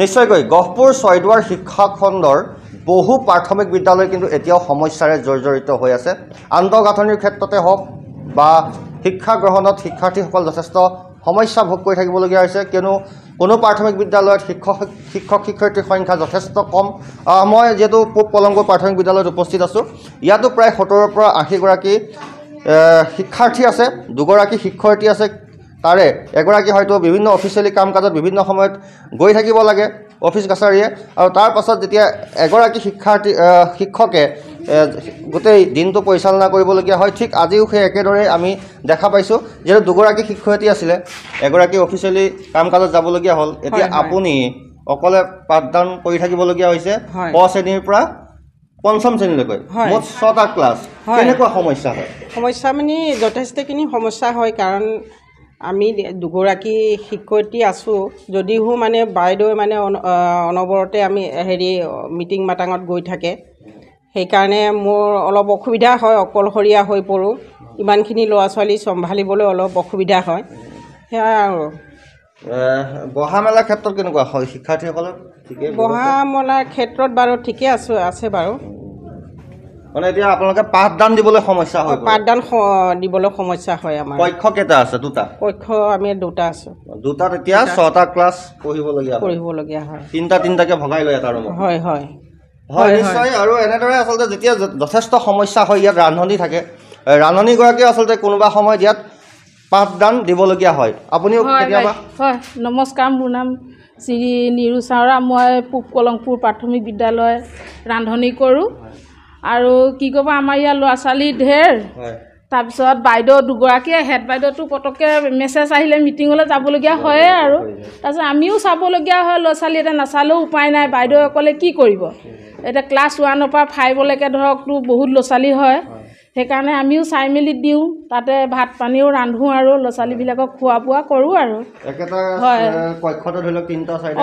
নিশ্চয়কৈ গহপুৰ ছয়দুৱাৰ খণ্ডৰ বহু প্ৰাথমিক বিদ্যালয় কিন্তু এতিয়াও সমস্যাৰে জৰ্জৰিত হৈ আছে আন্তঃগাঁথনিৰ ক্ষেত্ৰতে হওক বা শিক্ষা গ্ৰহণত শিক্ষাৰ্থীসকল যথেষ্ট সমস্যা ভোগ কৰি থাকিবলগীয়া হৈছে কিয়নো কোনো প্ৰাথমিক বিদ্যালয়ত শিক্ষক শিক্ষক শিক্ষয়িত্ৰীৰ সংখ্যা যথেষ্ট কম মই যিহেতু পূব পলংগুৰ প্ৰাথমিক বিদ্যালয়ত উপস্থিত আছোঁ ইয়াতো প্ৰায় সত্তৰৰ পৰা আশীগৰাকী শিক্ষাৰ্থী আছে দুগৰাকী শিক্ষয়িত্ৰী আছে তাৰে এগৰাকী হয়তো বিভিন্ন অফিচিয়েলি কাম কাজত বিভিন্ন সময়ত গৈ থাকিব লাগে অফিচ কাছাৰীয়ে আৰু তাৰ পাছত যেতিয়া এগৰাকী শিক্ষাৰ্থী শিক্ষকে গোটেই দিনটো পৰিচালনা কৰিবলগীয়া হয় ঠিক আজিও সেই একেদৰে আমি দেখা পাইছোঁ যিহেতু দুগৰাকী শিক্ষয়িত্ৰী আছিলে এগৰাকী অফিচিয়েলি কাম কাজত যাবলগীয়া হ'ল এতিয়া আপুনি অকলে পাঠদান কৰি থাকিবলগীয়া হৈছে ক শ্ৰেণীৰ পৰা পঞ্চম শ্ৰেণীলৈকে মোৰ ছটা ক্লাছ কেনেকুৱা সমস্যা হয় সমস্যা মানে যথেষ্টখিনি সমস্যা হয় কাৰণ আমি দুগৰাকী শিক্ষয়িত্ৰী আছোঁ যদিও মানে বাইদেউ মানে অন অনবৰতে আমি হেৰি মিটিং মাটাঙত গৈ থাকে সেইকাৰণে মোৰ অলপ অসুবিধা হয় অকলশৰীয়া হৈ পৰোঁ ইমানখিনি ল'ৰা ছোৱালী চম্ভালিবলৈ অলপ অসুবিধা হয় সেয়াই আৰু বহা মেলাৰ ক্ষেত্ৰত কেনেকুৱা হয় শিক্ষাৰ্থীসকলে বহা মেলাৰ ক্ষেত্ৰত বাৰু ঠিকে আছোঁ আছে বাৰু মানে এতিয়া আপোনালোকে পাঠদান দিবলৈ সমস্যা হয় পাঠদান দিবলৈ সমস্যা হয় আমাৰ কক্ষ কেইটা আছে দুটা কক্ষ আমি দুটা আছোঁ দুটাত এতিয়া ছটা ক্লাছ পঢ়িবলগীয়া পঢ়িবলগীয়া হয় তিনিটা তিনিটাকৈ ভগাই লৈ এটা ৰুমত হয় হয় হয় নিশ্চয় আৰু এনেদৰে আচলতে যেতিয়া যথেষ্ট সমস্যা হয় ইয়াত ৰান্ধনি থাকে ৰান্ধনীগৰাকীয়ে আচলতে কোনোবা সময়ত ইয়াত পাঠদান দিবলগীয়া হয় আপুনিও কেতিয়াবা হয় নমস্কাৰ মোৰ নাম শ্ৰী নিৰু চাওৰা মই পূব কলংপুৰ প্ৰাথমিক বিদ্যালয় ৰান্ধনি কৰোঁ আৰু কি ক'ব আমাৰ ইয়াৰ ল'ৰা ছোৱালী ঢেৰ তাৰপিছত বাইদেউ দুগৰাকীয়ে হেড বাইদেউটো পটককৈ মেছেজ আহিলে মিটিঙলৈ যাবলগীয়া হয়ে আৰু তাৰপিছত আমিও চাবলগীয়া হয় ল'ৰা ছোৱালী এতিয়া নাচালেও উপায় নাই বাইদেউ অকলে কি কৰিব এতিয়া ক্লাছ ওৱানৰ পৰা ফাইভলৈকে ধৰকতো বহুত ল'ৰা ছোৱালী হয় সেইকাৰণে আমিও চাই মেলি দিওঁ তাতে ভাত পানীও ৰান্ধো আৰু ল'ৰা ছোৱালীবিলাকক খোৱা বোৱা কৰোঁ আৰু হয়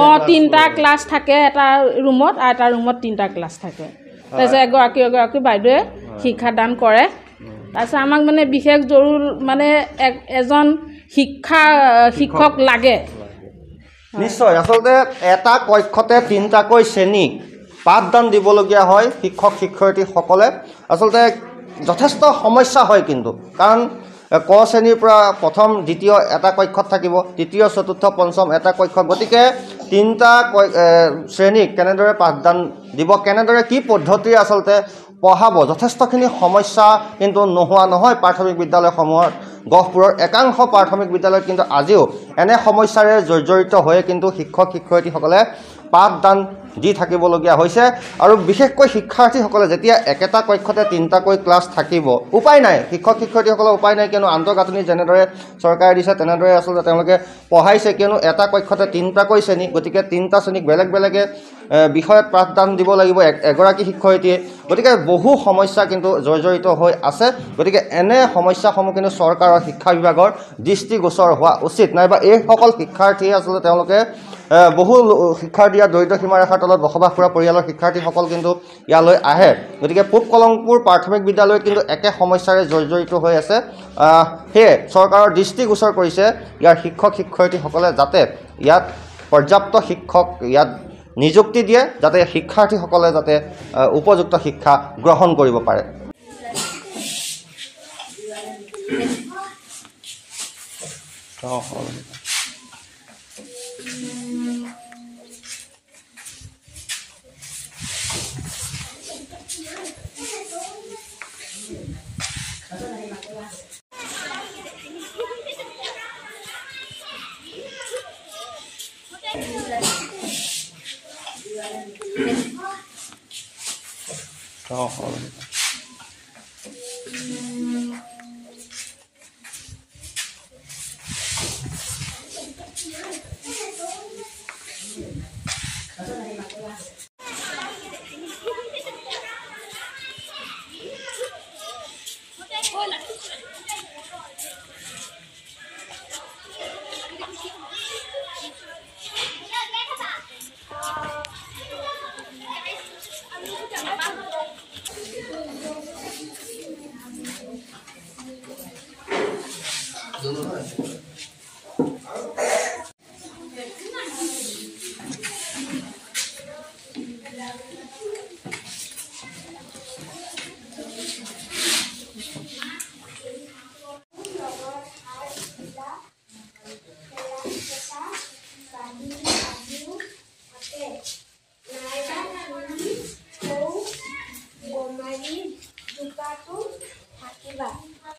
অঁ তিনিটা ক্লাছ থাকে এটা ৰুমত আৰু এটা ৰুমত তিনিটা ক্লাছ থাকে তাৰপিছত এগৰাকী এগৰাকী বাইদেৱে শিক্ষাদান কৰে তাৰপিছত আমাক মানে বিশেষ জৰুৰ মানে এজন শিক্ষা শিক্ষক লাগে নিশ্চয় আচলতে এটা কক্ষতে তিনিটাকৈ শ্ৰেণীক পাঠদান দিবলগীয়া হয় শিক্ষক শিক্ষয়িত্ৰীসকলে আচলতে যথেষ্ট সমস্যা হয় কিন্তু কাৰণ ক শ্ৰেণীৰ পৰা প্ৰথম দ্বিতীয় এটা কক্ষত থাকিব তৃতীয় চতুৰ্থ পঞ্চম এটা কক্ষত গতিকে তিনিটা শ্ৰেণীক কেনেদৰে পাঠদান দিব কেনেদৰে কি পদ্ধতিৰে আচলতে পঢ়াব যথেষ্টখিনি সমস্যা কিন্তু নোহোৱা নহয় প্ৰাথমিক বিদ্যালয়সমূহত গহপুৰৰ একাংশ প্ৰাথমিক বিদ্যালয়ত কিন্তু আজিও এনে সমস্যাৰে জৰ্জৰিত হৈয়ে কিন্তু শিক্ষক শিক্ষয়িত্ৰীসকলে পাঠদান দি থাকিবলগীয়া হৈছে আৰু বিশেষকৈ শিক্ষাৰ্থীসকলে যেতিয়া একেটা কক্ষতে তিনিটাকৈ ক্লাছ থাকিব উপায় নাই শিক্ষক শিক্ষয়িত্ৰীসকলৰ উপায় নাই কিয়নো আন্তঃগাঁথনি যেনেদৰে চৰকাৰে দিছে তেনেদৰে আচলতে তেওঁলোকে পঢ়াইছে কিয়নো এটা কক্ষতে তিনিটাকৈ শ্ৰেণী গতিকে তিনিটা শ্ৰেণীক বেলেগ বেলেগে বিষয়ত পাঠদান দিব লাগিব এগৰাকী শিক্ষয়িত্ৰীয়ে গতিকে বহু সমস্যা কিন্তু জৰ্জৰিত হৈ আছে গতিকে এনে সমস্যাসমূহ কিন্তু চৰকাৰৰ শিক্ষা বিভাগৰ দৃষ্টিগোচৰ হোৱা উচিত নাইবা এইসকল শিক্ষাৰ্থীয়ে আচলতে তেওঁলোকে বহু শিক্ষাৰ দিয়া দৰিদ্ৰ সীমাৰেখাৰ তলত বসবাস কৰা পৰিয়ালৰ শিক্ষাৰ্থীসকল কিন্তু ইয়ালৈ আহে গতিকে পূব কলংপুৰ প্ৰাথমিক বিদ্যালয় কিন্তু একে সমস্যাৰে জৰ্জৰিত হৈ আছে সেয়ে চৰকাৰৰ দৃষ্টিগোচৰ কৰিছে ইয়াৰ শিক্ষক শিক্ষয়িত্ৰীসকলে যাতে ইয়াত পৰ্যাপ্ত শিক্ষক ইয়াত নিযুক্তি দিয়ে যাতে শিক্ষাৰ্থীসকলে যাতে উপযুক্ত শিক্ষা গ্ৰহণ কৰিব পাৰে অঁ হয় 烧好了。弄弄饭，啊。